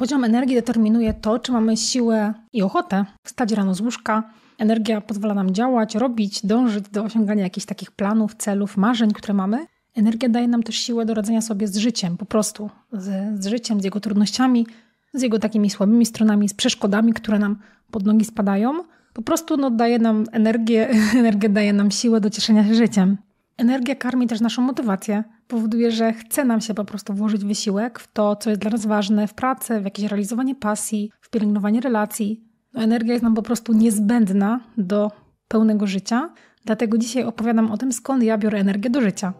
Poziom energii determinuje to, czy mamy siłę i ochotę wstać rano z łóżka. Energia pozwala nam działać, robić, dążyć do osiągania jakichś takich planów, celów, marzeń, które mamy. Energia daje nam też siłę do radzenia sobie z życiem, po prostu z, z życiem, z jego trudnościami, z jego takimi słabymi stronami, z przeszkodami, które nam pod nogi spadają. Po prostu no, daje nam energię, energię daje nam siłę do cieszenia się życiem. Energia karmi też naszą motywację. Powoduje, że chce nam się po prostu włożyć wysiłek w to, co jest dla nas ważne w pracy, w jakieś realizowanie pasji, w pielęgnowanie relacji. No, energia jest nam po prostu niezbędna do pełnego życia, dlatego dzisiaj opowiadam o tym, skąd ja biorę energię do życia.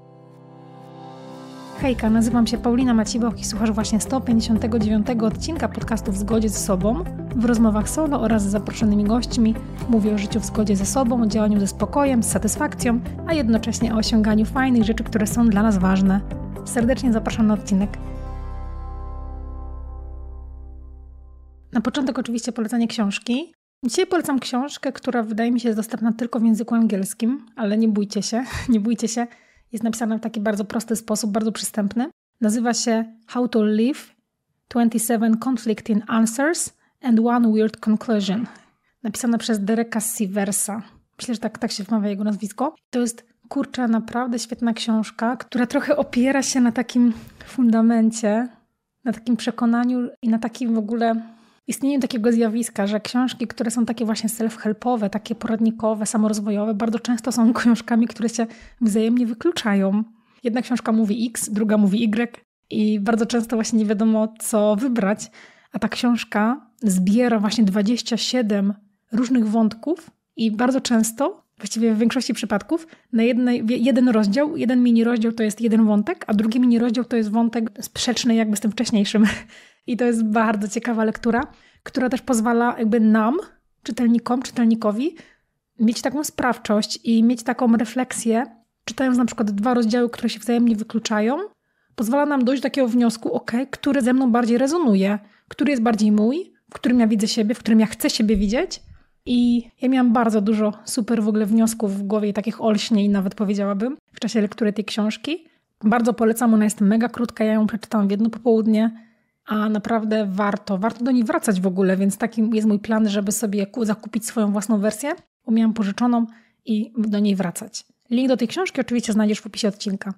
Hejka, nazywam się Paulina Maciboch i słuchasz właśnie 159 odcinka podcastu W zgodzie ze sobą. W rozmowach solo oraz z zaproszonymi gośćmi mówię o życiu w zgodzie ze sobą, o działaniu ze spokojem, z satysfakcją, a jednocześnie o osiąganiu fajnych rzeczy, które są dla nas ważne. Serdecznie zapraszam na odcinek. Na początek oczywiście polecanie książki. Dzisiaj polecam książkę, która wydaje mi się jest dostępna tylko w języku angielskim, ale nie bójcie się, nie bójcie się. Jest napisana w taki bardzo prosty sposób, bardzo przystępny. Nazywa się How to Live 27 Conflicting Answers and One Weird Conclusion. Napisana przez Dereka Siversa. Myślę, że tak, tak się wymawia jego nazwisko. To jest kurczę, naprawdę świetna książka, która trochę opiera się na takim fundamencie, na takim przekonaniu i na takim w ogóle istnieniu takiego zjawiska, że książki, które są takie właśnie self-helpowe, takie poradnikowe, samorozwojowe, bardzo często są książkami, które się wzajemnie wykluczają. Jedna książka mówi X, druga mówi Y i bardzo często właśnie nie wiadomo, co wybrać. A ta książka zbiera właśnie 27 różnych wątków i bardzo często, właściwie w większości przypadków, na jednej, jeden rozdział, jeden mini rozdział to jest jeden wątek, a drugi mini rozdział to jest wątek sprzeczny jakby z tym wcześniejszym. I to jest bardzo ciekawa lektura, która też pozwala jakby nam, czytelnikom, czytelnikowi, mieć taką sprawczość i mieć taką refleksję, czytając na przykład dwa rozdziały, które się wzajemnie wykluczają, pozwala nam dojść do takiego wniosku, ok, który ze mną bardziej rezonuje, który jest bardziej mój, w którym ja widzę siebie, w którym ja chcę siebie widzieć. I ja miałam bardzo dużo super w ogóle wniosków w głowie takich olśnień nawet powiedziałabym w czasie lektury tej książki. Bardzo polecam, ona jest mega krótka, ja ją przeczytałam w jedno popołudnie a naprawdę warto, warto do niej wracać w ogóle, więc taki jest mój plan, żeby sobie zakupić swoją własną wersję, bo miałam pożyczoną i do niej wracać. Link do tej książki oczywiście znajdziesz w opisie odcinka.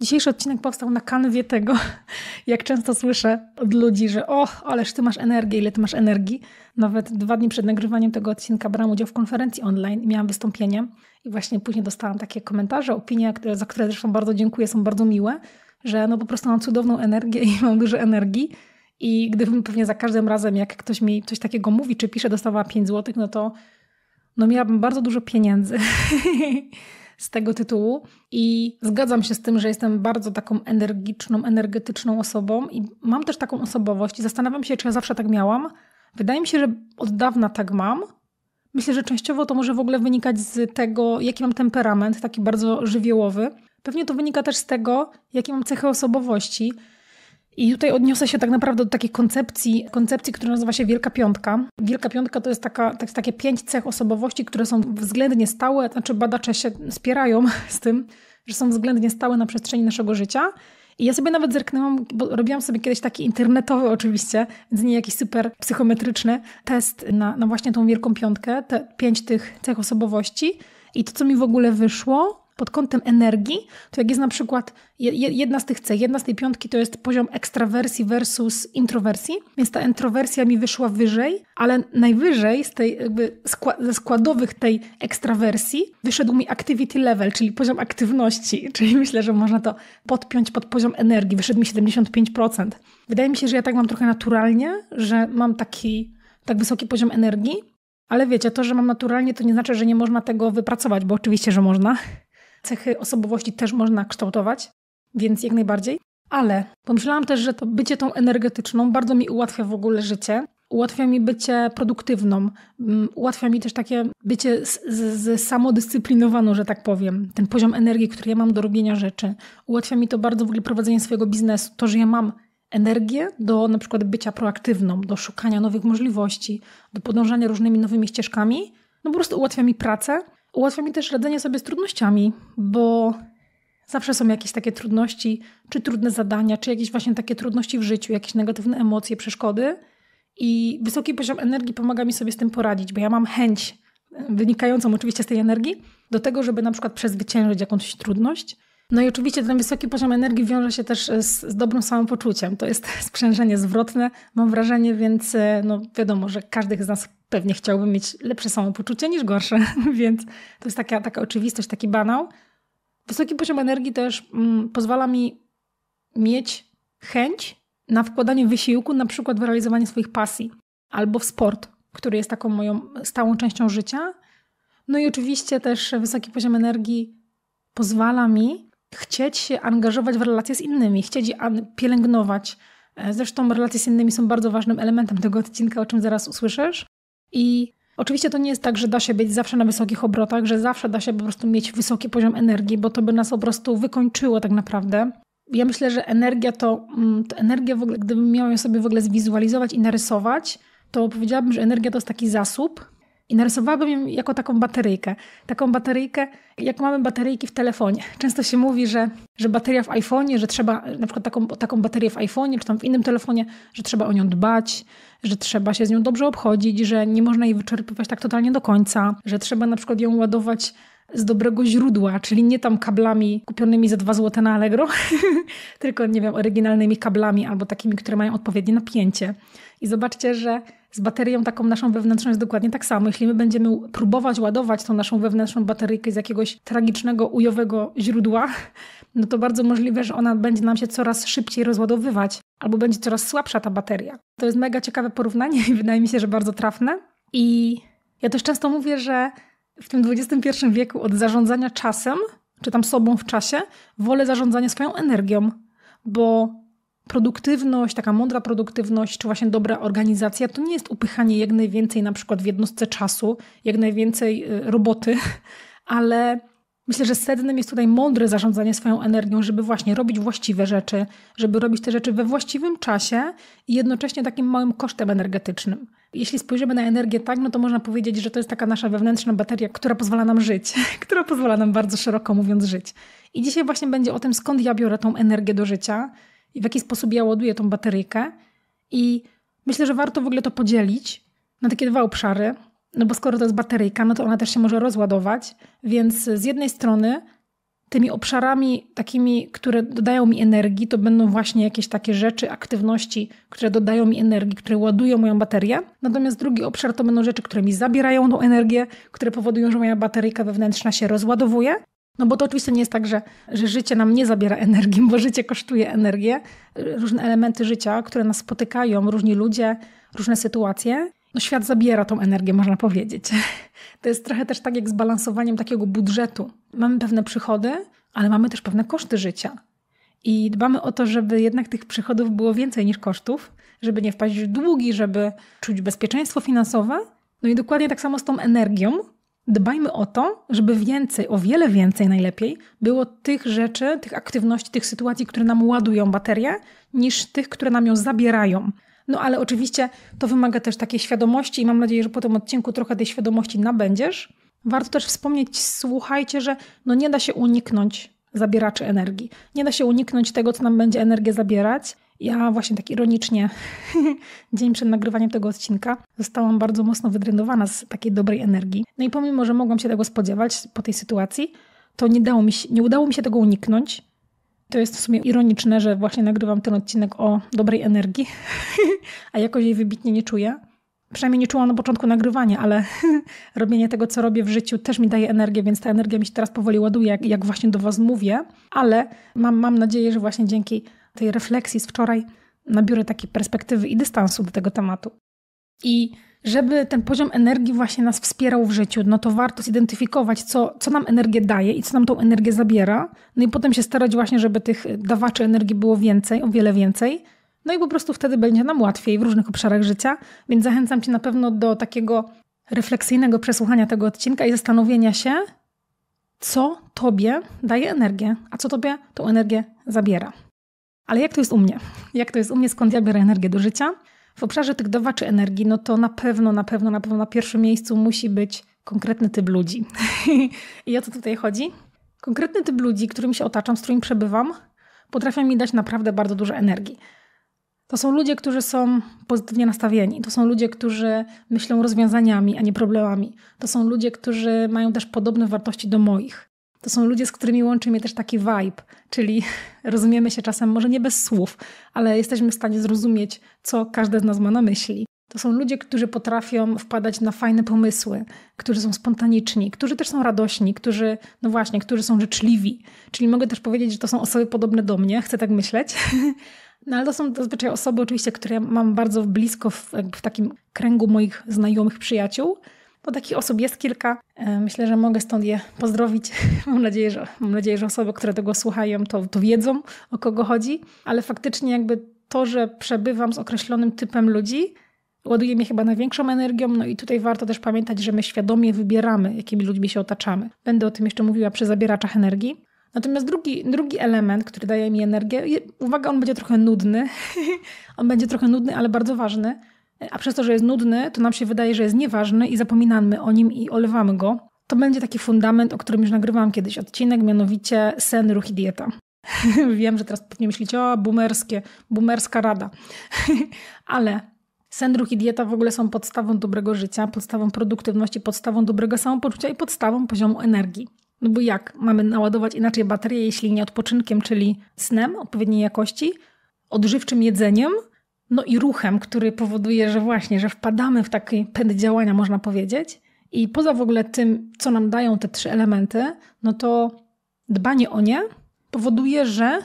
Dzisiejszy odcinek powstał na kanwie tego, jak często słyszę od ludzi, że o, ależ ty masz energię, ile ty masz energii. Nawet dwa dni przed nagrywaniem tego odcinka brałam udział w konferencji online miałam wystąpienie. I właśnie później dostałam takie komentarze, opinie, za które zresztą bardzo dziękuję, są bardzo miłe, że no po prostu mam cudowną energię i mam dużo energii. I gdybym pewnie za każdym razem, jak ktoś mi coś takiego mówi czy pisze, dostawała 5 zł, no to no miałabym bardzo dużo pieniędzy z tego tytułu. I zgadzam się z tym, że jestem bardzo taką energiczną, energetyczną osobą i mam też taką osobowość. I zastanawiam się, czy ja zawsze tak miałam. Wydaje mi się, że od dawna tak mam. Myślę, że częściowo to może w ogóle wynikać z tego, jaki mam temperament, taki bardzo żywiołowy. Pewnie to wynika też z tego, jakie mam cechy osobowości. I tutaj odniosę się tak naprawdę do takiej koncepcji, koncepcji, która nazywa się Wielka Piątka. Wielka Piątka to jest, taka, tak, takie pięć cech osobowości, które są względnie stałe, znaczy badacze się spierają z tym, że są względnie stałe na przestrzeni naszego życia. I ja sobie nawet zerknęłam, bo robiłam sobie kiedyś taki internetowy oczywiście, więc nie jakiś super psychometryczny test na, na właśnie tą Wielką Piątkę, te pięć tych cech osobowości. I to, co mi w ogóle wyszło, pod kątem energii, to jak jest na przykład jedna z tych cech, jedna z tej piątki to jest poziom ekstrawersji versus introwersji, więc ta introwersja mi wyszła wyżej, ale najwyżej z tej jakby ze składowych tej ekstrawersji wyszedł mi activity level, czyli poziom aktywności, czyli myślę, że można to podpiąć pod poziom energii, wyszedł mi 75%. Wydaje mi się, że ja tak mam trochę naturalnie, że mam taki tak wysoki poziom energii, ale wiecie, to, że mam naturalnie, to nie znaczy, że nie można tego wypracować, bo oczywiście, że można cechy osobowości też można kształtować, więc jak najbardziej. Ale pomyślałam też, że to bycie tą energetyczną bardzo mi ułatwia w ogóle życie. Ułatwia mi bycie produktywną, mm, ułatwia mi też takie bycie z, z, z samodyscyplinowaną, że tak powiem. Ten poziom energii, który ja mam do robienia rzeczy. Ułatwia mi to bardzo w ogóle prowadzenie swojego biznesu. To, że ja mam energię do na przykład bycia proaktywną, do szukania nowych możliwości, do podążania różnymi nowymi ścieżkami, no po prostu ułatwia mi pracę Ułatwia mi też radzenie sobie z trudnościami, bo zawsze są jakieś takie trudności, czy trudne zadania, czy jakieś właśnie takie trudności w życiu, jakieś negatywne emocje, przeszkody. I wysoki poziom energii pomaga mi sobie z tym poradzić, bo ja mam chęć e, wynikającą oczywiście z tej energii do tego, żeby na przykład przezwyciężyć jakąś trudność. No i oczywiście ten wysoki poziom energii wiąże się też e, z, z dobrym samopoczuciem. To jest sprzężenie zwrotne, mam wrażenie, więc e, no wiadomo, że każdy z nas pewnie chciałbym mieć lepsze samopoczucie niż gorsze, więc to jest taka, taka oczywistość, taki banał. Wysoki poziom energii też mm, pozwala mi mieć chęć na wkładanie wysiłku, na przykład w realizowanie swoich pasji albo w sport, który jest taką moją stałą częścią życia. No i oczywiście też wysoki poziom energii pozwala mi chcieć się angażować w relacje z innymi, chcieć je pielęgnować. E, zresztą relacje z innymi są bardzo ważnym elementem tego odcinka, o czym zaraz usłyszysz. I Oczywiście to nie jest tak, że da się być zawsze na wysokich obrotach, że zawsze da się po prostu mieć wysoki poziom energii, bo to by nas po prostu wykończyło tak naprawdę. Ja myślę, że energia to, mm, to energia w ogóle, gdybym miała ją sobie w ogóle zwizualizować i narysować, to powiedziałabym, że energia to jest taki zasób, i narysowałabym ją jako taką bateryjkę. Taką bateryjkę, jak mamy bateryjki w telefonie. Często się mówi, że, że bateria w iPhone'ie, że trzeba na przykład taką, taką baterię w iPhone'ie czy tam w innym telefonie, że trzeba o nią dbać, że trzeba się z nią dobrze obchodzić, że nie można jej wyczerpywać tak totalnie do końca, że trzeba na przykład ją ładować z dobrego źródła, czyli nie tam kablami kupionymi za 2 zł na Allegro, tylko nie wiem, oryginalnymi kablami albo takimi, które mają odpowiednie napięcie. I zobaczcie, że z baterią taką naszą wewnętrzną jest dokładnie tak samo. Jeśli my będziemy próbować ładować tą naszą wewnętrzną bateryjkę z jakiegoś tragicznego, ujowego źródła, no to bardzo możliwe, że ona będzie nam się coraz szybciej rozładowywać albo będzie coraz słabsza ta bateria. To jest mega ciekawe porównanie i wydaje mi się, że bardzo trafne. I ja też często mówię, że w tym XXI wieku od zarządzania czasem, czy tam sobą w czasie, wolę zarządzanie swoją energią, bo produktywność, taka mądra produktywność, czy właśnie dobra organizacja, to nie jest upychanie jak najwięcej na przykład w jednostce czasu, jak najwięcej y, roboty, ale myślę, że sednem jest tutaj mądre zarządzanie swoją energią, żeby właśnie robić właściwe rzeczy, żeby robić te rzeczy we właściwym czasie i jednocześnie takim małym kosztem energetycznym. Jeśli spojrzymy na energię tak, no to można powiedzieć, że to jest taka nasza wewnętrzna bateria, która pozwala nam żyć, która pozwala nam bardzo szeroko mówiąc żyć. I dzisiaj właśnie będzie o tym, skąd ja biorę tą energię do życia i w jaki sposób ja ładuję tą bateryjkę. I myślę, że warto w ogóle to podzielić na takie dwa obszary, no bo skoro to jest bateryjka, no to ona też się może rozładować, więc z jednej strony tymi obszarami takimi, które dodają mi energii, to będą właśnie jakieś takie rzeczy, aktywności, które dodają mi energii, które ładują moją baterię. Natomiast drugi obszar to będą rzeczy, które mi zabierają tą energię, które powodują, że moja bateryjka wewnętrzna się rozładowuje. No bo to oczywiście nie jest tak, że, że życie nam nie zabiera energii, bo życie kosztuje energię. Różne elementy życia, które nas spotykają, różni ludzie, różne sytuacje no świat zabiera tą energię, można powiedzieć. To jest trochę też tak jak z balansowaniem takiego budżetu. Mamy pewne przychody, ale mamy też pewne koszty życia. I dbamy o to, żeby jednak tych przychodów było więcej niż kosztów, żeby nie wpaść w długi, żeby czuć bezpieczeństwo finansowe. No i dokładnie tak samo z tą energią. Dbajmy o to, żeby więcej, o wiele więcej najlepiej było tych rzeczy, tych aktywności, tych sytuacji, które nam ładują baterię, niż tych, które nam ją zabierają. No ale oczywiście to wymaga też takiej świadomości i mam nadzieję, że po tym odcinku trochę tej świadomości nabędziesz. Warto też wspomnieć, słuchajcie, że no nie da się uniknąć zabieraczy energii. Nie da się uniknąć tego, co nam będzie energię zabierać. Ja właśnie tak ironicznie, dzień przed nagrywaniem tego odcinka, zostałam bardzo mocno wydrenowana z takiej dobrej energii. No i pomimo, że mogłam się tego spodziewać po tej sytuacji, to nie, dało mi się, nie udało mi się tego uniknąć. To jest w sumie ironiczne, że właśnie nagrywam ten odcinek o dobrej energii, a jakoś jej wybitnie nie czuję. Przynajmniej nie czułam na początku nagrywania, ale robienie tego, co robię w życiu, też mi daje energię, więc ta energia mi się teraz powoli ładuje, jak, jak właśnie do Was mówię. Ale mam, mam nadzieję, że właśnie dzięki tej refleksji z wczoraj nabiorę takiej perspektywy i dystansu do tego tematu. I żeby ten poziom energii właśnie nas wspierał w życiu, no to warto zidentyfikować, co, co nam energię daje i co nam tą energię zabiera. No i potem się starać właśnie, żeby tych dawaczy energii było więcej, o wiele więcej. No i po prostu wtedy będzie nam łatwiej w różnych obszarach życia, więc zachęcam Cię na pewno do takiego refleksyjnego przesłuchania tego odcinka i zastanowienia się, co Tobie daje energię, a co Tobie tą energię zabiera. Ale jak to jest u mnie? Jak to jest u mnie, skąd ja biorę energię do życia? W obszarze tych dawaczy energii, no to na pewno, na pewno, na pewno na pierwszym miejscu musi być konkretny typ ludzi. I o co tutaj chodzi? Konkretny typ ludzi, którym się otaczam, z którym przebywam, potrafią mi dać naprawdę bardzo dużo energii. To są ludzie, którzy są pozytywnie nastawieni. To są ludzie, którzy myślą rozwiązaniami, a nie problemami. To są ludzie, którzy mają też podobne wartości do moich to są ludzie, z którymi łączy mnie też taki vibe, czyli rozumiemy się czasem może nie bez słów, ale jesteśmy w stanie zrozumieć, co każdy z nas ma na myśli. To są ludzie, którzy potrafią wpadać na fajne pomysły, którzy są spontaniczni, którzy też są radośni, którzy, no właśnie, którzy są życzliwi. Czyli mogę też powiedzieć, że to są osoby podobne do mnie, chcę tak myśleć. No ale to są zazwyczaj osoby, oczywiście, które mam bardzo blisko w, w takim kręgu moich znajomych przyjaciół, bo takich osób jest kilka. E, myślę, że mogę stąd je pozdrowić. Mam nadzieję, że, mam nadzieję, że osoby, które tego słuchają, to, to wiedzą, o kogo chodzi, ale faktycznie jakby to, że przebywam z określonym typem ludzi, ładuje mnie chyba największą energią. No i tutaj warto też pamiętać, że my świadomie wybieramy, jakimi ludźmi się otaczamy. Będę o tym jeszcze mówiła przy zabieraczach energii. Natomiast drugi, drugi element, który daje mi energię, uwaga, on będzie trochę nudny. on będzie trochę nudny, ale bardzo ważny, a przez to, że jest nudny, to nam się wydaje, że jest nieważny i zapominamy o nim i olewamy go. To będzie taki fundament, o którym już nagrywałam kiedyś odcinek, mianowicie sen, ruch i dieta. Wiem, że teraz pewnie myślicie, o, boomerskie, boomerska rada. Ale sen, ruch i dieta w ogóle są podstawą dobrego życia, podstawą produktywności, podstawą dobrego samopoczucia i podstawą poziomu energii. No bo jak mamy naładować inaczej baterię, jeśli nie odpoczynkiem, czyli snem odpowiedniej jakości, odżywczym jedzeniem – no i ruchem, który powoduje, że właśnie, że wpadamy w taki pęd działania, można powiedzieć. I poza w ogóle tym, co nam dają te trzy elementy, no to dbanie o nie powoduje, że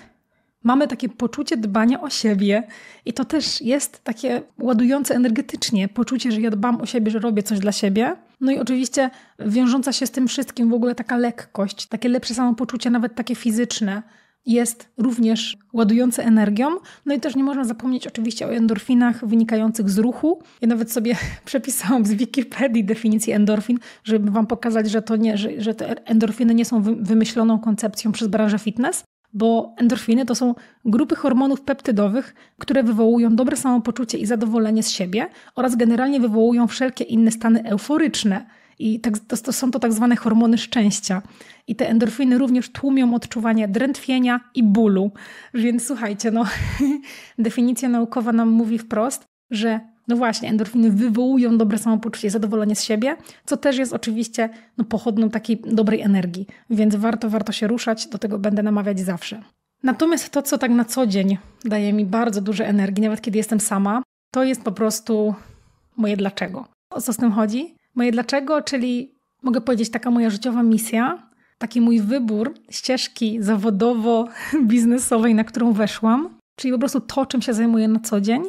mamy takie poczucie dbania o siebie. I to też jest takie ładujące energetycznie poczucie, że ja dbam o siebie, że robię coś dla siebie. No i oczywiście wiążąca się z tym wszystkim w ogóle taka lekkość, takie lepsze samopoczucie, nawet takie fizyczne, jest również ładujący energią. No i też nie można zapomnieć oczywiście o endorfinach wynikających z ruchu. Ja nawet sobie przepisałam z Wikipedii definicję endorfin, żeby Wam pokazać, że, to nie, że, że te endorfiny nie są wymyśloną koncepcją przez branżę fitness, bo endorfiny to są grupy hormonów peptydowych, które wywołują dobre samopoczucie i zadowolenie z siebie oraz generalnie wywołują wszelkie inne stany euforyczne, i tak, to, to są to tak zwane hormony szczęścia. I te endorfiny również tłumią odczuwanie drętwienia i bólu. Więc słuchajcie, no, definicja naukowa nam mówi wprost, że no właśnie, endorfiny wywołują dobre samopoczucie, zadowolenie z siebie, co też jest oczywiście no, pochodną takiej dobrej energii, więc warto, warto się ruszać, do tego będę namawiać zawsze. Natomiast to, co tak na co dzień daje mi bardzo duże energii, nawet kiedy jestem sama, to jest po prostu moje dlaczego. O co z tym chodzi? Moje dlaczego, czyli mogę powiedzieć taka moja życiowa misja, taki mój wybór ścieżki zawodowo-biznesowej, na którą weszłam, czyli po prostu to, czym się zajmuję na co dzień.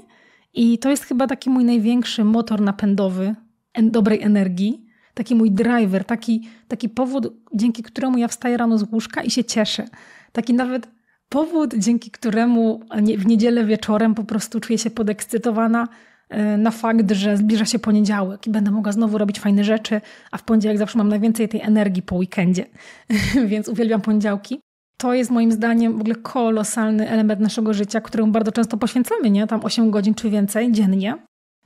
I to jest chyba taki mój największy motor napędowy dobrej energii, taki mój driver, taki, taki powód, dzięki któremu ja wstaję rano z łóżka i się cieszę. Taki nawet powód, dzięki któremu w niedzielę wieczorem po prostu czuję się podekscytowana, Y, na fakt, że zbliża się poniedziałek i będę mogła znowu robić fajne rzeczy, a w poniedziałek zawsze mam najwięcej tej energii po weekendzie, więc uwielbiam poniedziałki. To jest moim zdaniem w ogóle kolosalny element naszego życia, któremu bardzo często poświęcamy, nie? Tam 8 godzin czy więcej dziennie.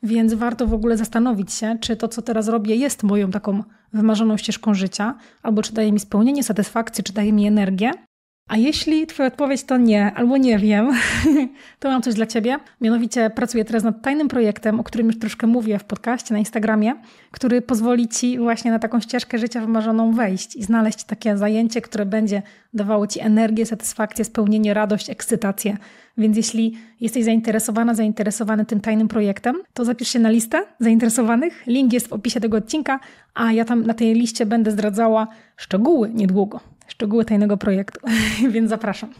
Więc warto w ogóle zastanowić się, czy to, co teraz robię, jest moją taką wymarzoną ścieżką życia, albo czy daje mi spełnienie, satysfakcję, czy daje mi energię, a jeśli Twoja odpowiedź to nie, albo nie wiem, to mam coś dla Ciebie. Mianowicie pracuję teraz nad tajnym projektem, o którym już troszkę mówię w podcaście na Instagramie, który pozwoli Ci właśnie na taką ścieżkę życia wymarzoną wejść i znaleźć takie zajęcie, które będzie dawało Ci energię, satysfakcję, spełnienie, radość, ekscytację. Więc jeśli jesteś zainteresowana, zainteresowany tym tajnym projektem, to zapisz się na listę zainteresowanych. Link jest w opisie tego odcinka, a ja tam na tej liście będę zdradzała szczegóły niedługo szczegóły tajnego projektu, więc zapraszam.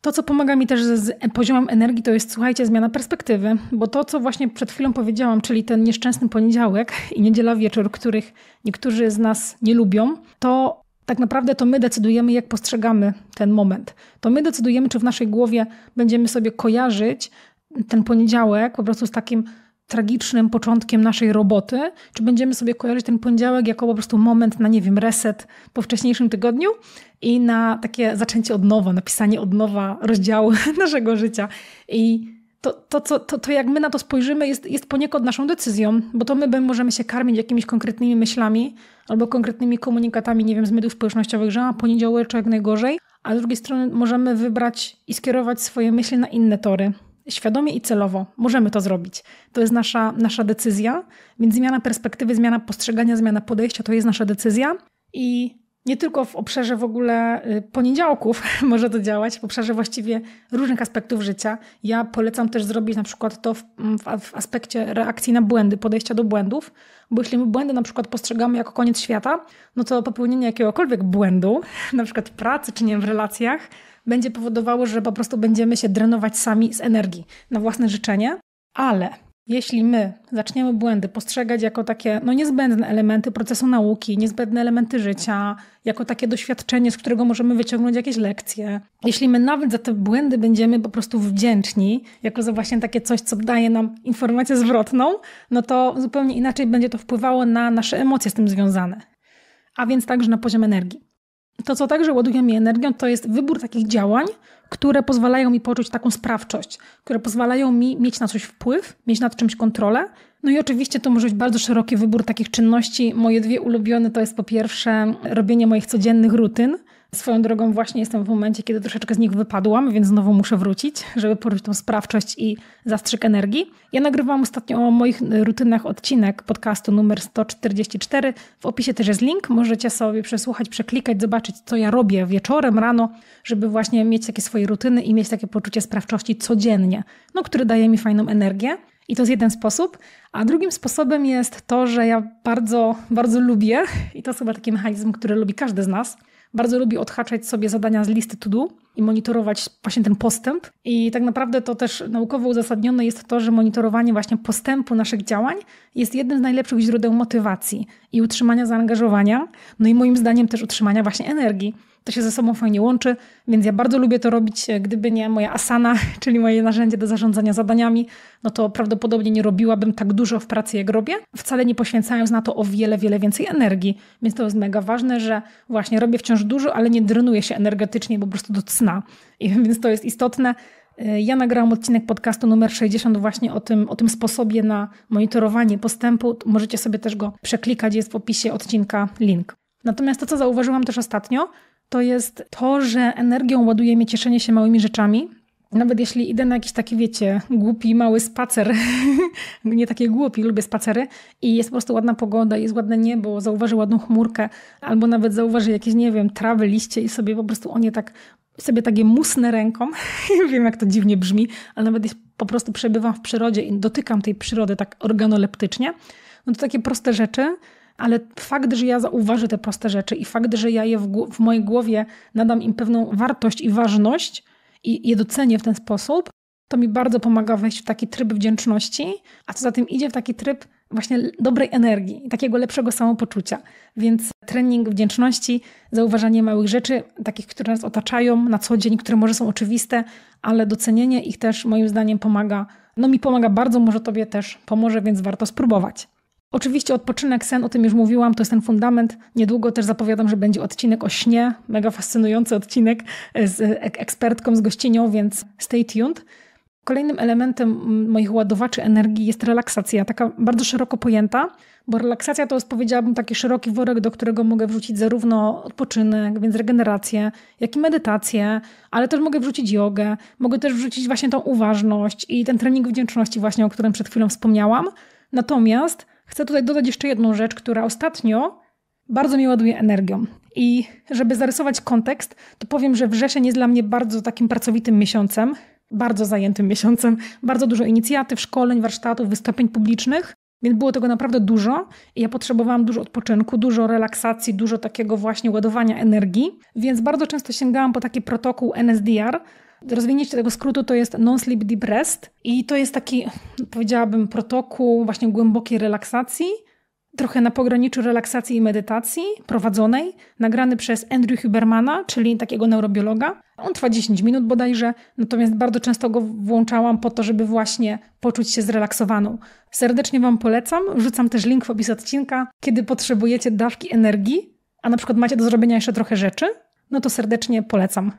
To, co pomaga mi też z poziomem energii, to jest, słuchajcie, zmiana perspektywy, bo to, co właśnie przed chwilą powiedziałam, czyli ten nieszczęsny poniedziałek i niedziela wieczór, których niektórzy z nas nie lubią, to tak naprawdę to my decydujemy, jak postrzegamy ten moment. To my decydujemy, czy w naszej głowie będziemy sobie kojarzyć ten poniedziałek po prostu z takim tragicznym początkiem naszej roboty? Czy będziemy sobie kojarzyć ten poniedziałek jako po prostu moment na, nie wiem, reset po wcześniejszym tygodniu i na takie zaczęcie od nowa, napisanie od nowa rozdziału naszego życia? I to, to, to, to, to jak my na to spojrzymy, jest, jest poniekąd naszą decyzją, bo to my możemy się karmić jakimiś konkretnymi myślami albo konkretnymi komunikatami, nie wiem, z mediów społecznościowych, że a poniedziałeczek najgorzej, a z drugiej strony możemy wybrać i skierować swoje myśli na inne tory, świadomie i celowo możemy to zrobić. To jest nasza, nasza decyzja, więc zmiana perspektywy, zmiana postrzegania, zmiana podejścia to jest nasza decyzja i nie tylko w obszarze w ogóle y, poniedziałków może to działać, w obszarze właściwie różnych aspektów życia. Ja polecam też zrobić na przykład to w, mm, w, w, aspekcie reakcji na błędy, podejścia do błędów, bo jeśli my błędy na przykład postrzegamy jako koniec świata, no to popełnienie jakiegokolwiek błędu, na przykład w pracy czy nie w relacjach, będzie powodowało, że po prostu będziemy się drenować sami z energii na własne życzenie, ale jeśli my zaczniemy błędy postrzegać jako takie no, niezbędne elementy procesu nauki, niezbędne elementy życia, jako takie doświadczenie, z którego możemy wyciągnąć jakieś lekcje, jeśli my nawet za te błędy będziemy po prostu wdzięczni, jako za właśnie takie coś, co daje nam informację zwrotną, no to zupełnie inaczej będzie to wpływało na nasze emocje z tym związane, a więc także na poziom energii. To, co także ładuje mi energią, to jest wybór takich działań, które pozwalają mi poczuć taką sprawczość, które pozwalają mi mieć na coś wpływ, mieć nad czymś kontrolę. No i oczywiście to może być bardzo szeroki wybór takich czynności. Moje dwie ulubione to jest po pierwsze robienie moich codziennych rutyn, Swoją drogą właśnie jestem w momencie, kiedy troszeczkę z nich wypadłam, więc znowu muszę wrócić, żeby poruszyć tą sprawczość i zastrzyk energii. Ja nagrywam ostatnio o moich rutynach odcinek podcastu numer 144. W opisie też jest link, możecie sobie przesłuchać, przeklikać, zobaczyć co ja robię wieczorem, rano, żeby właśnie mieć takie swoje rutyny i mieć takie poczucie sprawczości codziennie, no, który daje mi fajną energię. I to jest jeden sposób. A drugim sposobem jest to, że ja bardzo, bardzo lubię, i to jest chyba taki mechanizm, który lubi każdy z nas, bardzo lubi odhaczać sobie zadania z listy to do i monitorować właśnie ten postęp. I tak naprawdę to też naukowo uzasadnione jest to, że monitorowanie właśnie postępu naszych działań jest jednym z najlepszych źródeł motywacji i utrzymania zaangażowania, no i moim zdaniem też utrzymania właśnie energii to się ze sobą fajnie łączy, więc ja bardzo lubię to robić. E, gdyby nie moja asana, czyli moje narzędzie do zarządzania zadaniami, no to prawdopodobnie nie robiłabym tak dużo w pracy, jak robię, wcale nie poświęcając na to o wiele, wiele więcej energii. Więc to jest mega ważne, że właśnie robię wciąż dużo, ale nie drenuję się energetycznie po prostu do cna. I, więc to jest istotne. E, ja nagrałam odcinek podcastu numer 60 właśnie o tym, o tym sposobie na monitorowanie postępu. Możecie sobie też go przeklikać, jest w opisie odcinka link. Natomiast to, co zauważyłam też ostatnio, to jest to, że energią ładuje mnie cieszenie się małymi rzeczami. Nawet jeśli idę na jakiś taki, wiecie, głupi, mały spacer, nie takie głupi, lubię spacery i jest po prostu ładna pogoda, jest ładne niebo, zauważę ładną chmurkę, albo nawet zauważę jakieś, nie wiem, trawy, liście i sobie po prostu o nie tak, sobie takie musnę ręką. wiem, jak to dziwnie brzmi, ale nawet jeśli po prostu przebywam w przyrodzie i dotykam tej przyrody tak organoleptycznie, no to takie proste rzeczy – ale fakt, że ja zauważę te proste rzeczy i fakt, że ja je w, w mojej głowie nadam im pewną wartość i ważność i je docenię w ten sposób, to mi bardzo pomaga wejść w taki tryb wdzięczności, a co za tym idzie w taki tryb właśnie dobrej energii takiego lepszego samopoczucia. Więc trening wdzięczności, zauważanie małych rzeczy, takich, które nas otaczają na co dzień, które może są oczywiste, ale docenienie ich też moim zdaniem pomaga, no mi pomaga bardzo, może tobie też pomoże, więc warto spróbować. Oczywiście odpoczynek, sen, o tym już mówiłam, to jest ten fundament. Niedługo też zapowiadam, że będzie odcinek o śnie, mega fascynujący odcinek e, z e, ekspertką, z gościnią, więc stay tuned. Kolejnym elementem moich ładowaczy energii jest relaksacja, taka bardzo szeroko pojęta, bo relaksacja to jest, powiedziałabym, taki szeroki worek, do którego mogę wrzucić zarówno odpoczynek, więc regenerację, jak i medytację, ale też mogę wrzucić jogę, mogę też wrzucić właśnie tą uważność i ten trening wdzięczności właśnie, o którym przed chwilą wspomniałam. Natomiast Chcę tutaj dodać jeszcze jedną rzecz, która ostatnio bardzo mi ładuje energią. I żeby zarysować kontekst, to powiem, że wrzesień jest dla mnie bardzo takim pracowitym miesiącem, bardzo zajętym miesiącem, bardzo dużo inicjatyw, szkoleń, warsztatów, wystąpień publicznych, więc było tego naprawdę dużo i ja potrzebowałam dużo odpoczynku, dużo relaksacji, dużo takiego właśnie ładowania energii, więc bardzo często sięgałam po taki protokół NSDR, Rozwinięcie tego skrótu to jest Non-Sleep Deep Rest i to jest taki, powiedziałabym, protokół właśnie głębokiej relaksacji, trochę na pograniczu relaksacji i medytacji prowadzonej, nagrany przez Andrew Hubermana, czyli takiego neurobiologa. On trwa 10 minut bodajże, natomiast bardzo często go włączałam po to, żeby właśnie poczuć się zrelaksowaną. Serdecznie Wam polecam, rzucam też link w opis odcinka, kiedy potrzebujecie dawki energii, a na przykład macie do zrobienia jeszcze trochę rzeczy, no to serdecznie polecam.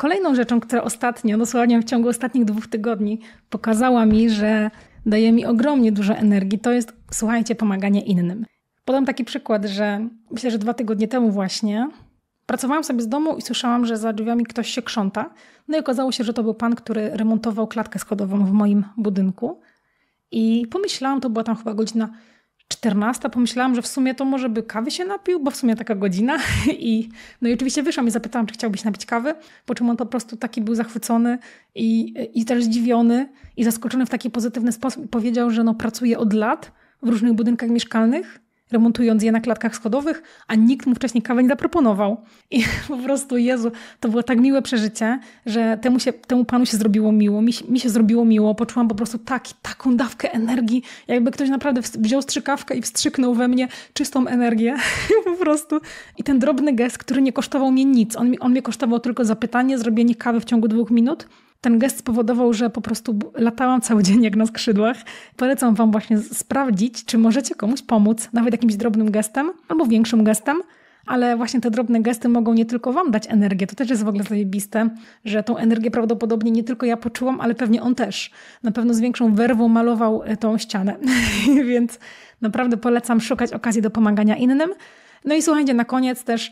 Kolejną rzeczą, która ostatnio, dosłownie w ciągu ostatnich dwóch tygodni pokazała mi, że daje mi ogromnie dużo energii, to jest, słuchajcie, pomaganie innym. Podam taki przykład, że myślę, że dwa tygodnie temu właśnie pracowałam sobie z domu i słyszałam, że za drzwiami ktoś się krząta. No i okazało się, że to był pan, który remontował klatkę schodową w moim budynku. I pomyślałam, to była tam chyba godzina 14 pomyślałam, że w sumie to może by kawy się napił, bo w sumie taka godzina. I, no i oczywiście wyszłam i zapytałam, czy chciałbyś napić kawy, po czym on po prostu taki był zachwycony i, i też zdziwiony i zaskoczony w taki pozytywny sposób. I powiedział, że no pracuje od lat w różnych budynkach mieszkalnych remontując je na klatkach schodowych, a nikt mu wcześniej kawy nie zaproponował. I po prostu, Jezu, to było tak miłe przeżycie, że temu, się, temu panu się zrobiło miło, mi, mi się zrobiło miło, poczułam po prostu tak, taką dawkę energii, jakby ktoś naprawdę wziął strzykawkę i wstrzyknął we mnie czystą energię po prostu. I ten drobny gest, który nie kosztował mnie nic, on, on mnie kosztował tylko zapytanie, zrobienie kawy w ciągu dwóch minut, ten gest spowodował, że po prostu latałam cały dzień jak na skrzydłach. Polecam Wam właśnie sprawdzić, czy możecie komuś pomóc, nawet jakimś drobnym gestem albo większym gestem, ale właśnie te drobne gesty mogą nie tylko Wam dać energię, to też jest w ogóle zajebiste, że tą energię prawdopodobnie nie tylko ja poczułam, ale pewnie on też. Na pewno z większą werwą malował e, tą ścianę, więc naprawdę polecam szukać okazji do pomagania innym. No i słuchajcie, na koniec też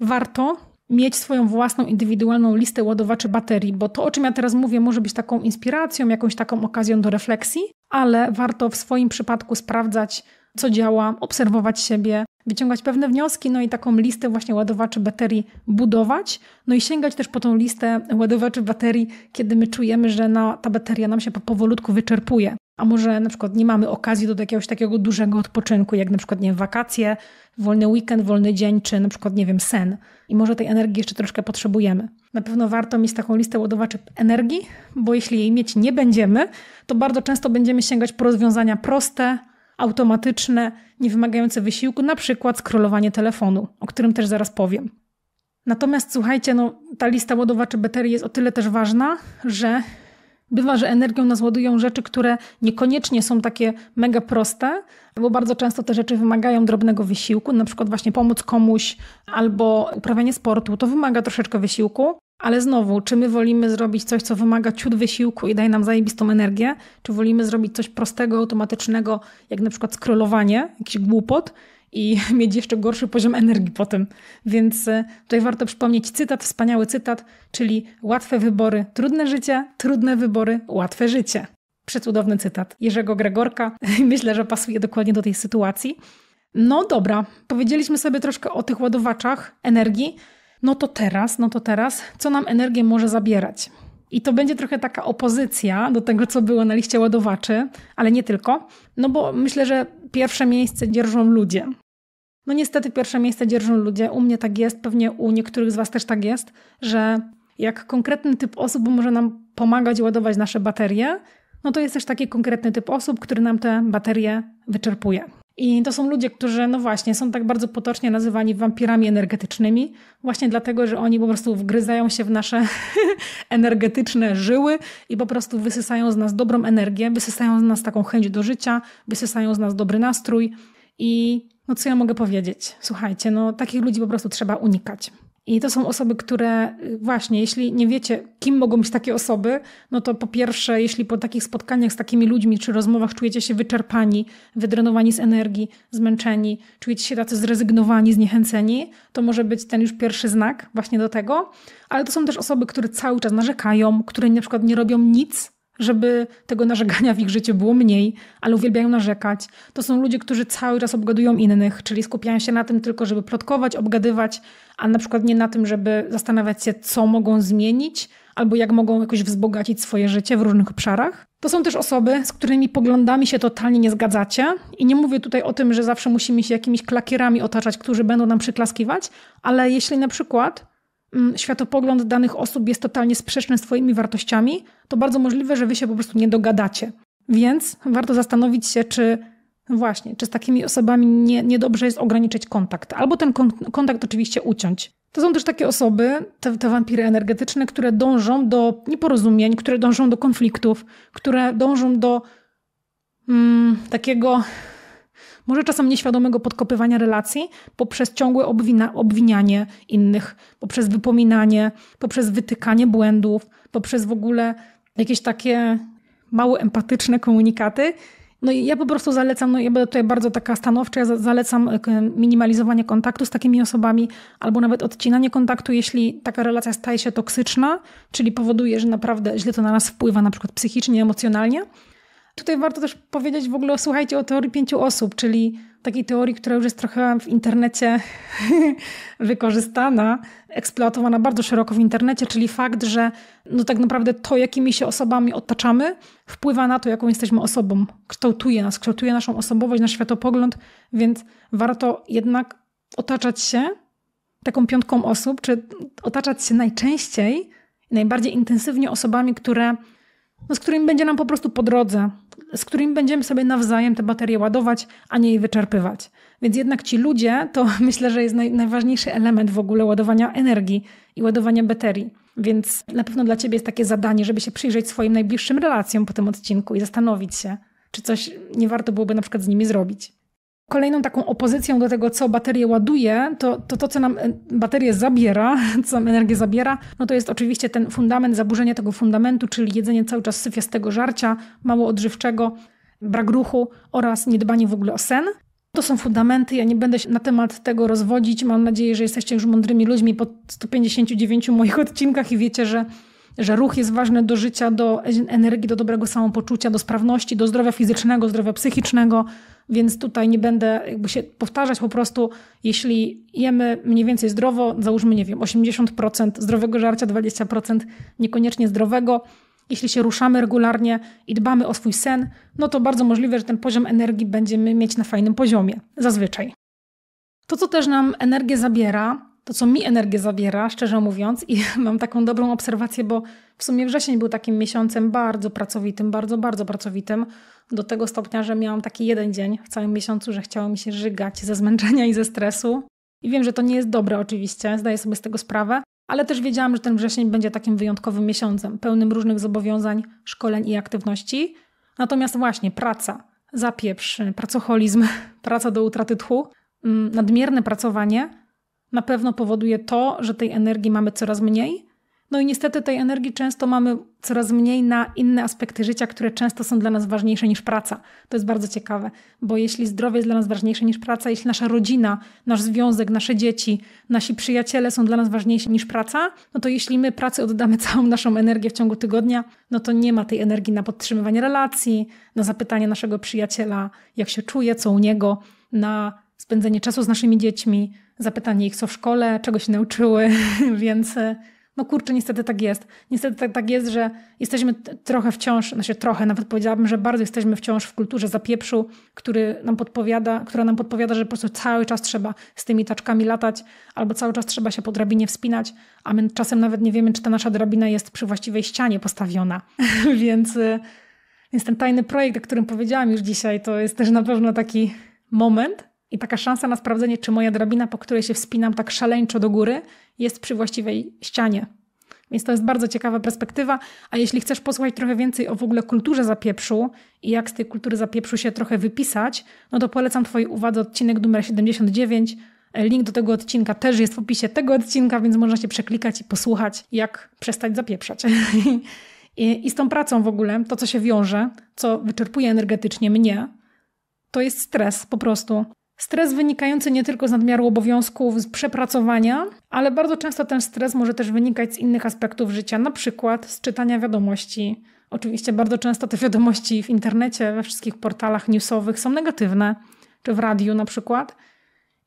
warto mieć swoją własną, indywidualną listę ładowaczy baterii, bo to, o czym ja teraz mówię, może być taką inspiracją, jakąś taką okazją do refleksji, ale warto w swoim przypadku sprawdzać, co działa, obserwować siebie, wyciągać pewne wnioski, no i taką listę właśnie ładowaczy baterii budować, no i sięgać też po tą listę ładowaczy baterii, kiedy my czujemy, że ta bateria nam się powolutku wyczerpuje a może na przykład nie mamy okazji do jakiegoś takiego dużego odpoczynku, jak na przykład nie wakacje, wolny weekend, wolny dzień, czy na przykład, nie wiem, sen. I może tej energii jeszcze troszkę potrzebujemy. Na pewno warto mieć taką listę ładowaczy energii, bo jeśli jej mieć nie będziemy, to bardzo często będziemy sięgać po rozwiązania proste, automatyczne, niewymagające wysiłku, na przykład scrollowanie telefonu, o którym też zaraz powiem. Natomiast słuchajcie, no, ta lista ładowaczy baterii jest o tyle też ważna, że Bywa, że energią nas ładują rzeczy, które niekoniecznie są takie mega proste, bo bardzo często te rzeczy wymagają drobnego wysiłku, na przykład właśnie pomóc komuś albo uprawianie sportu. To wymaga troszeczkę wysiłku, ale znowu, czy my wolimy zrobić coś, co wymaga ciut wysiłku i daje nam zajebistą energię, czy wolimy zrobić coś prostego, automatycznego, jak na przykład scrollowanie, jakiś głupot, i mieć jeszcze gorszy poziom energii po tym. Więc e, tutaj warto przypomnieć cytat, wspaniały cytat, czyli łatwe wybory, trudne życie, trudne wybory, łatwe życie. Przecudowny cytat Jerzego Gregorka. Myślę, że pasuje dokładnie do tej sytuacji. No dobra, powiedzieliśmy sobie troszkę o tych ładowaczach energii. No to teraz, no to teraz, co nam energię może zabierać? I to będzie trochę taka opozycja do tego, co było na liście ładowaczy, ale nie tylko. No bo myślę, że pierwsze miejsce dzierżą ludzie. No niestety pierwsze miejsce dzierżą ludzie. U mnie tak jest, pewnie u niektórych z Was też tak jest, że jak konkretny typ osób może nam pomagać ładować nasze baterie, no to jest też taki konkretny typ osób, który nam te baterie wyczerpuje. I to są ludzie, którzy, no właśnie, są tak bardzo potocznie nazywani wampirami energetycznymi, właśnie dlatego, że oni po prostu wgryzają się w nasze energetyczne żyły i po prostu wysysają z nas dobrą energię, wysysają z nas taką chęć do życia, wysysają z nas dobry nastrój. I no co ja mogę powiedzieć? Słuchajcie, no takich ludzi po prostu trzeba unikać. I to są osoby, które y, właśnie, jeśli nie wiecie, kim mogą być takie osoby, no to po pierwsze, jeśli po takich spotkaniach z takimi ludźmi czy rozmowach czujecie się wyczerpani, wydrenowani z energii, zmęczeni, czujecie się tacy zrezygnowani, zniechęceni, to może być ten już pierwszy znak właśnie do tego. Ale to są też osoby, które cały czas narzekają, które na przykład nie robią nic, żeby tego narzekania w ich życiu było mniej, ale uwielbiają narzekać. To są ludzie, którzy cały czas obgadują innych, czyli skupiają się na tym tylko, żeby plotkować, obgadywać, a na przykład nie na tym, żeby zastanawiać się, co mogą zmienić, albo jak mogą jakoś wzbogacić swoje życie w różnych obszarach. To są też osoby, z którymi poglądami się totalnie nie zgadzacie. I nie mówię tutaj o tym, że zawsze musimy się jakimiś klakierami otaczać, którzy będą nam przyklaskiwać, ale jeśli na przykład Mm, światopogląd danych osób jest totalnie sprzeczny z Twoimi wartościami, to bardzo możliwe, że Wy się po prostu nie dogadacie. Więc warto zastanowić się, czy właśnie, czy z takimi osobami nie, niedobrze jest ograniczyć kontakt, albo ten kontakt oczywiście uciąć. To są też takie osoby, te, te wampiry energetyczne, które dążą do nieporozumień, które dążą do konfliktów, które dążą do mm, takiego może czasem nieświadomego podkopywania relacji poprzez ciągłe obwina, obwinianie innych, poprzez wypominanie, poprzez wytykanie błędów, poprzez w ogóle jakieś takie mało empatyczne komunikaty. No i ja po prostu zalecam, no ja będę tutaj bardzo taka stanowcza, ja zalecam e, minimalizowanie kontaktu z takimi osobami, albo nawet odcinanie kontaktu, jeśli taka relacja staje się toksyczna, czyli powoduje, że naprawdę źle to na nas wpływa, na przykład psychicznie, emocjonalnie. Tutaj warto też powiedzieć w ogóle, słuchajcie o teorii pięciu osób, czyli takiej teorii, która już jest trochę w internecie wykorzystana, eksploatowana bardzo szeroko w internecie, czyli fakt, że no tak naprawdę to, jakimi się osobami otaczamy, wpływa na to, jaką jesteśmy osobą, kształtuje nas, kształtuje naszą osobowość, nasz światopogląd, więc warto jednak otaczać się taką piątką osób, czy otaczać się najczęściej, najbardziej intensywnie osobami, które z którymi będzie nam po prostu po drodze, z którymi będziemy sobie nawzajem te baterie ładować, a nie je wyczerpywać. Więc jednak ci ludzie to myślę, że jest naj, najważniejszy element w ogóle ładowania energii i ładowania baterii. Więc na pewno dla ciebie jest takie zadanie, żeby się przyjrzeć swoim najbliższym relacjom po tym odcinku i zastanowić się, czy coś nie warto byłoby na przykład z nimi zrobić. Kolejną taką opozycją do tego, co baterię ładuje, to, to to, co nam e, baterię zabiera, co nam energię zabiera, no to jest oczywiście ten fundament, zaburzenie tego fundamentu, czyli jedzenie cały czas syfiastego żarcia, mało odżywczego, brak ruchu oraz niedbanie w ogóle o sen. To są fundamenty, ja nie będę się na temat tego rozwodzić. Mam nadzieję, że jesteście już mądrymi ludźmi po 159 moich odcinkach i wiecie, że że ruch jest ważny do życia, do energii, do dobrego samopoczucia, do sprawności, do zdrowia fizycznego, zdrowia psychicznego, więc tutaj nie będę jakby się powtarzać po prostu, jeśli jemy mniej więcej zdrowo, załóżmy, nie wiem, 80% zdrowego żarcia, 20% niekoniecznie zdrowego, jeśli się ruszamy regularnie i dbamy o swój sen, no to bardzo możliwe, że ten poziom energii będziemy mieć na fajnym poziomie, zazwyczaj. To, co też nam energię zabiera, to, co mi energię zabiera, szczerze mówiąc, i mam taką dobrą obserwację, bo w sumie wrzesień był takim miesiącem bardzo pracowitym, bardzo, bardzo pracowitym, do tego stopnia, że miałam taki jeden dzień w całym miesiącu, że chciało mi się żygać ze zmęczenia i ze stresu. I wiem, że to nie jest dobre oczywiście, zdaję sobie z tego sprawę, ale też wiedziałam, że ten wrzesień będzie takim wyjątkowym miesiącem, pełnym różnych zobowiązań, szkoleń i aktywności. Natomiast właśnie praca, zapieprz, pracoholizm, praca do utraty tchu, mm, nadmierne pracowanie na pewno powoduje to, że tej energii mamy coraz mniej. No i niestety tej energii często mamy coraz mniej na inne aspekty życia, które często są dla nas ważniejsze niż praca. To jest bardzo ciekawe, bo jeśli zdrowie jest dla nas ważniejsze niż praca, jeśli nasza rodzina, nasz związek, nasze dzieci, nasi przyjaciele są dla nas ważniejsi niż praca, no to jeśli my pracy oddamy całą naszą energię w ciągu tygodnia, no to nie ma tej energii na podtrzymywanie relacji, na zapytanie naszego przyjaciela, jak się czuje, co u niego, na spędzenie czasu z naszymi dziećmi, zapytanie ich, co w szkole, czego się nauczyły, więc e, no kurczę, niestety tak jest. Niestety tak, tak jest, że jesteśmy trochę wciąż, znaczy trochę, nawet powiedziałabym, że bardzo jesteśmy wciąż w kulturze zapieprzu, który nam podpowiada, która nam podpowiada, że po prostu cały czas trzeba z tymi taczkami latać, albo cały czas trzeba się po drabinie wspinać, a my czasem nawet nie wiemy, czy ta nasza drabina jest przy właściwej ścianie postawiona. więc, e, więc ten tajny projekt, o którym powiedziałam już dzisiaj, to jest też na pewno taki moment, i taka szansa na sprawdzenie, czy moja drabina, po której się wspinam tak szaleńczo do góry, jest przy właściwej ścianie. Więc to jest bardzo ciekawa perspektywa. A jeśli chcesz posłuchać trochę więcej o w ogóle kulturze zapieprzu i jak z tej kultury zapieprzu się trochę wypisać, no to polecam Twojej uwadze odcinek numer 79. E, link do tego odcinka też jest w opisie tego odcinka, więc można się przeklikać i posłuchać, jak przestać zapieprzać. I, I z tą pracą w ogóle, to co się wiąże, co wyczerpuje energetycznie mnie, to jest stres po prostu. Stres wynikający nie tylko z nadmiaru obowiązków, z przepracowania, ale bardzo często ten stres może też wynikać z innych aspektów życia, na przykład z czytania wiadomości. Oczywiście bardzo często te wiadomości w internecie, we wszystkich portalach newsowych są negatywne, czy w radiu na przykład.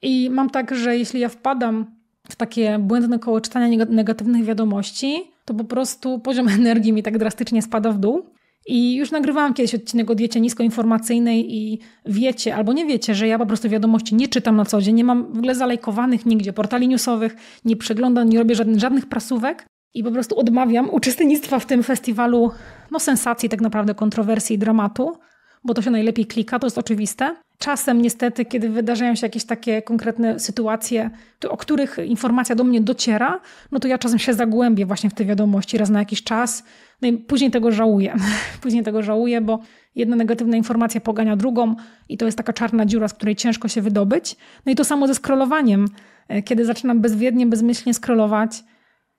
I mam tak, że jeśli ja wpadam w takie błędne koło czytania negatywnych wiadomości, to po prostu poziom energii mi tak drastycznie spada w dół. I już nagrywałam kiedyś odcinek o diecie niskoinformacyjnej i wiecie albo nie wiecie, że ja po prostu wiadomości nie czytam na co dzień, nie mam w ogóle zalejkowanych nigdzie portali newsowych, nie przeglądam, nie robię żadnych, żadnych prasówek i po prostu odmawiam uczestnictwa w tym festiwalu no sensacji tak naprawdę, kontrowersji i dramatu, bo to się najlepiej klika, to jest oczywiste. Czasem niestety, kiedy wydarzają się jakieś takie konkretne sytuacje, o których informacja do mnie dociera, no to ja czasem się zagłębię właśnie w te wiadomości raz na jakiś czas, no i później tego żałuję. Później tego żałuję, bo jedna negatywna informacja pogania drugą i to jest taka czarna dziura, z której ciężko się wydobyć. No i to samo ze scrollowaniem. E, kiedy zaczynam bezwiednie, bezmyślnie scrollować,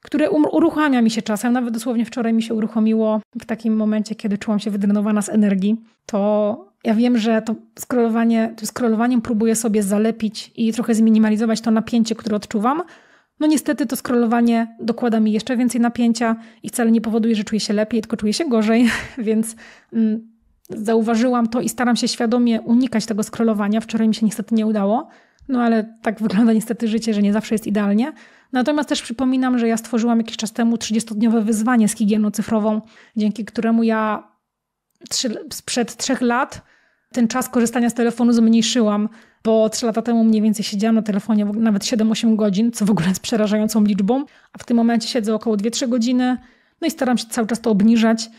które um, uruchamia mi się czasem, nawet dosłownie wczoraj mi się uruchomiło w takim momencie, kiedy czułam się wydrenowana z energii, to ja wiem, że to scrollowanie, tym scrollowaniem próbuję sobie zalepić i trochę zminimalizować to napięcie, które odczuwam, no niestety to scrollowanie dokłada mi jeszcze więcej napięcia i wcale nie powoduje, że czuję się lepiej, tylko czuję się gorzej, więc mm, zauważyłam to i staram się świadomie unikać tego scrollowania. Wczoraj mi się niestety nie udało, no ale tak wygląda niestety życie, że nie zawsze jest idealnie. Natomiast też przypominam, że ja stworzyłam jakiś czas temu 30-dniowe wyzwanie z higieną cyfrową, dzięki któremu ja trzy, sprzed trzech lat ten czas korzystania z telefonu zmniejszyłam bo trzy lata temu mniej więcej siedziałam na telefonie nawet 7-8 godzin, co w ogóle jest przerażającą liczbą, a w tym momencie siedzę około 2-3 godziny, no i staram się cały czas to obniżać.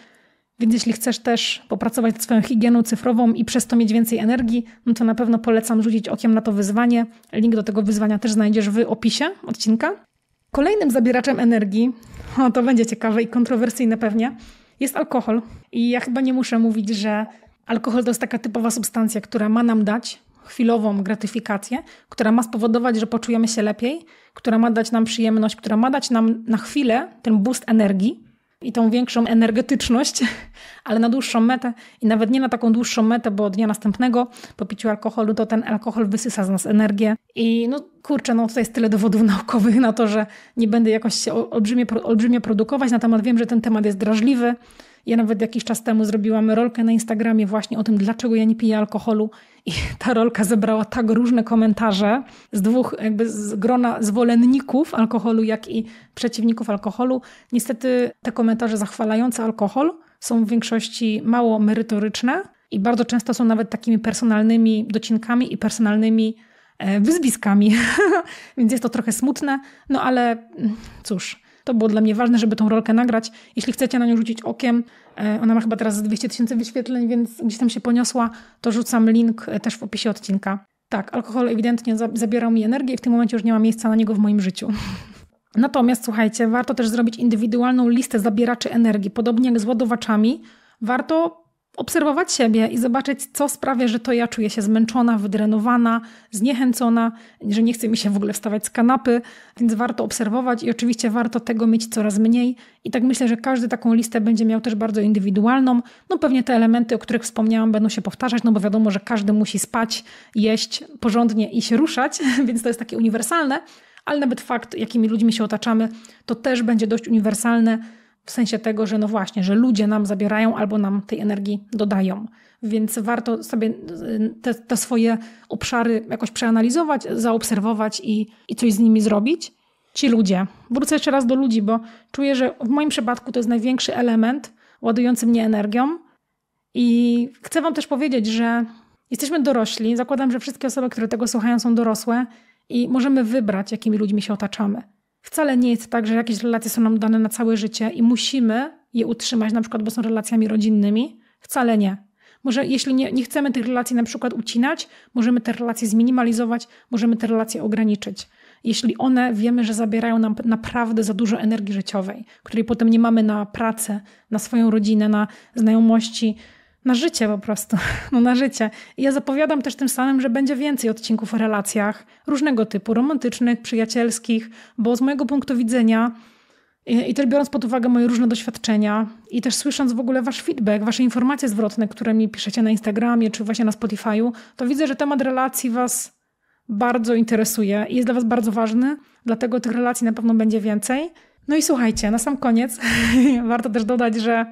Więc jeśli chcesz też popracować nad swoją higieną cyfrową i przez to mieć więcej energii, no to na pewno polecam rzucić okiem na to wyzwanie. Link do tego wyzwania też znajdziesz w opisie odcinka. Kolejnym zabieraczem energii, o, to będzie ciekawe i kontrowersyjne pewnie, jest alkohol. I ja chyba nie muszę mówić, że alkohol to jest taka typowa substancja, która ma nam dać, chwilową gratyfikację, która ma spowodować, że poczujemy się lepiej, która ma dać nam przyjemność, która ma dać nam na chwilę ten boost energii i tą większą energetyczność, ale na dłuższą metę i nawet nie na taką dłuższą metę, bo dnia następnego po piciu alkoholu to ten alkohol wysysa z nas energię i no kurczę, no tutaj jest tyle dowodów naukowych na to, że nie będę jakoś się olbrzymie, olbrzymie produkować na temat, wiem, że ten temat jest drażliwy, ja nawet jakiś czas temu zrobiłam rolkę na Instagramie właśnie o tym, dlaczego ja nie piję alkoholu i ta rolka zebrała tak różne komentarze z dwóch jakby z grona zwolenników alkoholu, jak i przeciwników alkoholu. Niestety te komentarze zachwalające alkohol są w większości mało merytoryczne i bardzo często są nawet takimi personalnymi docinkami i personalnymi e, wyzwiskami, więc jest to trochę smutne, no ale mm, cóż, to było dla mnie ważne, żeby tą rolkę nagrać. Jeśli chcecie na nią rzucić okiem, e, ona ma chyba teraz 200 tysięcy wyświetleń, więc gdzieś tam się poniosła, to rzucam link e, też w opisie odcinka. Tak, alkohol ewidentnie zabierał mi energię i w tym momencie już nie ma miejsca na niego w moim życiu. Natomiast słuchajcie, warto też zrobić indywidualną listę zabieraczy energii. Podobnie jak z ładowaczami, warto obserwować siebie i zobaczyć, co sprawia, że to ja czuję się zmęczona, wydrenowana, zniechęcona, że nie chce mi się w ogóle wstawać z kanapy, więc warto obserwować i oczywiście warto tego mieć coraz mniej. I tak myślę, że każdy taką listę będzie miał też bardzo indywidualną. No pewnie te elementy, o których wspomniałam, będą się powtarzać, no bo wiadomo, że każdy musi spać, jeść porządnie i się ruszać, więc to jest takie uniwersalne, ale nawet fakt, jakimi ludźmi się otaczamy, to też będzie dość uniwersalne w sensie tego, że no właśnie, że ludzie nam zabierają albo nam tej energii dodają. Więc warto sobie y, te, te swoje obszary jakoś przeanalizować, zaobserwować i, i coś z nimi zrobić. Ci ludzie. Wrócę jeszcze raz do ludzi, bo czuję, że w moim przypadku to jest największy element ładujący mnie energią. I chcę Wam też powiedzieć, że jesteśmy dorośli. Zakładam, że wszystkie osoby, które tego słuchają, są dorosłe i możemy wybrać, jakimi ludźmi się otaczamy. Wcale nie jest tak, że jakieś relacje są nam dane na całe życie i musimy je utrzymać, na przykład, bo są relacjami rodzinnymi. Wcale nie. Może jeśli nie, nie chcemy tych relacji na przykład ucinać, możemy te relacje zminimalizować, możemy te relacje ograniczyć. Jeśli one wiemy, że zabierają nam naprawdę za dużo energii życiowej, której potem nie mamy na pracę, na swoją rodzinę, na znajomości, na życie po prostu, no na życie. I ja zapowiadam też tym samym, że będzie więcej odcinków o relacjach różnego typu, romantycznych, przyjacielskich, bo z mojego punktu widzenia i, i też biorąc pod uwagę moje różne doświadczenia i też słysząc w ogóle wasz feedback, wasze informacje zwrotne, które mi piszecie na Instagramie czy właśnie na Spotify'u, to widzę, że temat relacji was bardzo interesuje i jest dla was bardzo ważny, dlatego tych relacji na pewno będzie więcej. No i słuchajcie, na sam koniec warto też dodać, że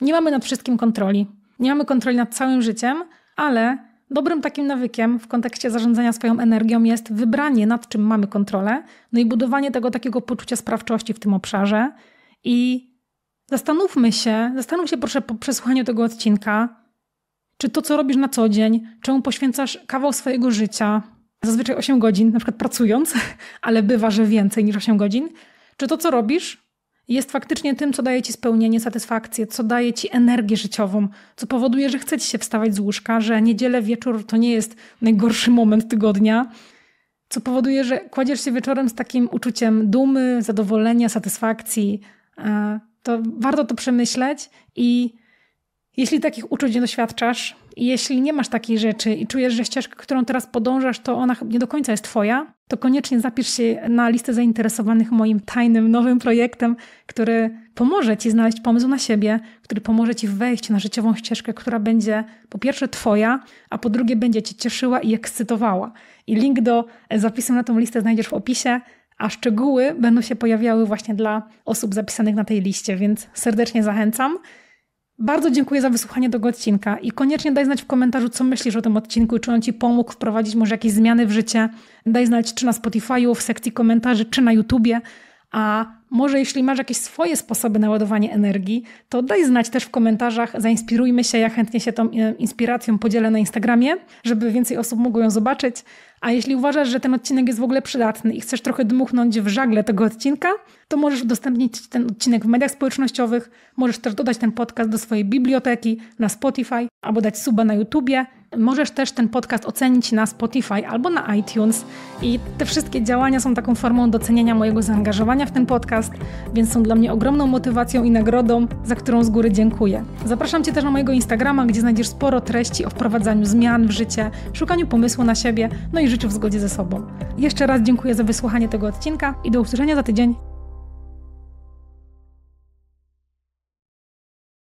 nie mamy nad wszystkim kontroli. Nie mamy kontroli nad całym życiem, ale dobrym takim nawykiem w kontekście zarządzania swoją energią jest wybranie, nad czym mamy kontrolę, no i budowanie tego takiego poczucia sprawczości w tym obszarze. I zastanówmy się, zastanów się proszę po przesłuchaniu tego odcinka, czy to, co robisz na co dzień, czemu poświęcasz kawał swojego życia, zazwyczaj 8 godzin, na przykład pracując, ale bywa, że więcej niż 8 godzin, czy to, co robisz, jest faktycznie tym, co daje ci spełnienie, satysfakcję, co daje ci energię życiową, co powoduje, że chce ci się wstawać z łóżka, że niedzielę wieczór to nie jest najgorszy moment tygodnia, co powoduje, że kładziesz się wieczorem z takim uczuciem dumy, zadowolenia, satysfakcji. E, to warto to przemyśleć i jeśli takich uczuć nie doświadczasz, jeśli nie masz takiej rzeczy i czujesz, że ścieżka, którą teraz podążasz, to ona nie do końca jest Twoja, to koniecznie zapisz się na listę zainteresowanych moim tajnym, nowym projektem, który pomoże Ci znaleźć pomysł na siebie, który pomoże Ci wejść na życiową ścieżkę, która będzie po pierwsze Twoja, a po drugie będzie Cię cieszyła i ekscytowała. I link do zapisu na tą listę znajdziesz w opisie a szczegóły będą się pojawiały właśnie dla osób zapisanych na tej liście, więc serdecznie zachęcam. Bardzo dziękuję za wysłuchanie tego odcinka i koniecznie daj znać w komentarzu, co myślisz o tym odcinku, czy on Ci pomógł wprowadzić może jakieś zmiany w życie. Daj znać, czy na Spotify'u, w sekcji komentarzy, czy na YouTubie. A może jeśli masz jakieś swoje sposoby na ładowanie energii, to daj znać też w komentarzach, zainspirujmy się, ja chętnie się tą e, inspiracją podzielę na Instagramie, żeby więcej osób mogło ją zobaczyć. A jeśli uważasz, że ten odcinek jest w ogóle przydatny i chcesz trochę dmuchnąć w żagle tego odcinka, to możesz udostępnić ten odcinek w mediach społecznościowych, możesz też dodać ten podcast do swojej biblioteki na Spotify albo dać suba na YouTubie. Możesz też ten podcast ocenić na Spotify albo na iTunes. I te wszystkie działania są taką formą docenienia mojego zaangażowania w ten podcast, więc są dla mnie ogromną motywacją i nagrodą, za którą z góry dziękuję. Zapraszam Cię też na mojego Instagrama, gdzie znajdziesz sporo treści o wprowadzaniu zmian w życie, szukaniu pomysłu na siebie, no i rzeczy w zgodzie ze sobą. Jeszcze raz dziękuję za wysłuchanie tego odcinka i do usłyszenia za tydzień.